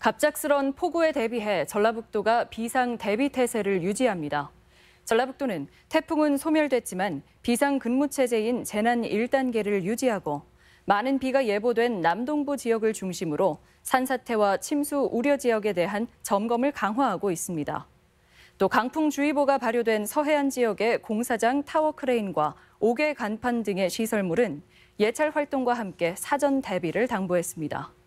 갑작스런 폭우에 대비해 전라북도가 비상 대비 태세를 유지합니다. 전라북도는 태풍은 소멸됐지만 비상 근무 체제인 재난 1단계를 유지하고 많은 비가 예보된 남동부 지역을 중심으로 산사태와 침수 우려 지역에 대한 점검을 강화하고 있습니다. 또 강풍주의보가 발효된 서해안 지역의 공사장 타워 크레인과 옥외 간판 등의 시설물은 예찰 활동과 함께 사전 대비를 당부했습니다.